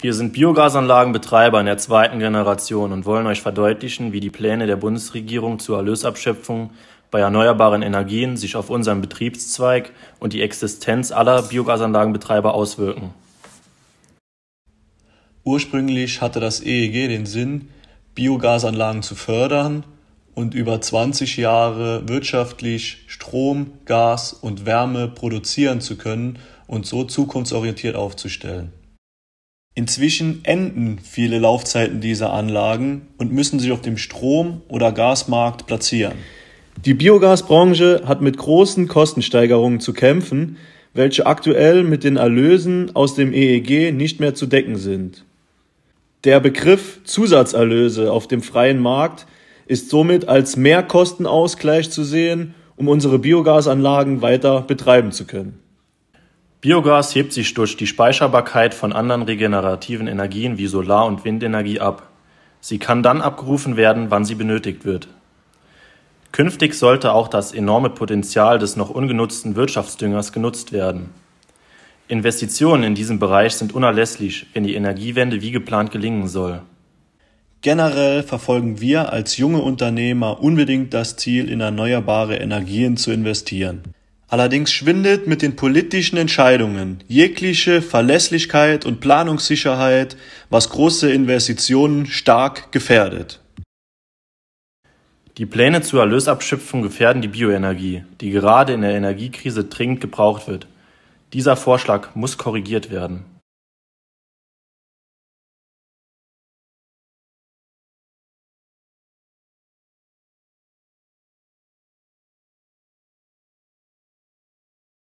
Wir sind Biogasanlagenbetreiber in der zweiten Generation und wollen euch verdeutlichen, wie die Pläne der Bundesregierung zur Erlösabschöpfung bei erneuerbaren Energien sich auf unseren Betriebszweig und die Existenz aller Biogasanlagenbetreiber auswirken. Ursprünglich hatte das EEG den Sinn, Biogasanlagen zu fördern und über 20 Jahre wirtschaftlich Strom, Gas und Wärme produzieren zu können und so zukunftsorientiert aufzustellen. Inzwischen enden viele Laufzeiten dieser Anlagen und müssen sich auf dem Strom- oder Gasmarkt platzieren. Die Biogasbranche hat mit großen Kostensteigerungen zu kämpfen, welche aktuell mit den Erlösen aus dem EEG nicht mehr zu decken sind. Der Begriff Zusatzerlöse auf dem freien Markt ist somit als Mehrkostenausgleich zu sehen, um unsere Biogasanlagen weiter betreiben zu können. Biogas hebt sich durch die Speicherbarkeit von anderen regenerativen Energien wie Solar- und Windenergie ab. Sie kann dann abgerufen werden, wann sie benötigt wird. Künftig sollte auch das enorme Potenzial des noch ungenutzten Wirtschaftsdüngers genutzt werden. Investitionen in diesem Bereich sind unerlässlich, wenn die Energiewende wie geplant gelingen soll. Generell verfolgen wir als junge Unternehmer unbedingt das Ziel, in erneuerbare Energien zu investieren. Allerdings schwindet mit den politischen Entscheidungen jegliche Verlässlichkeit und Planungssicherheit, was große Investitionen stark gefährdet. Die Pläne zur Erlösabschöpfung gefährden die Bioenergie, die gerade in der Energiekrise dringend gebraucht wird. Dieser Vorschlag muss korrigiert werden.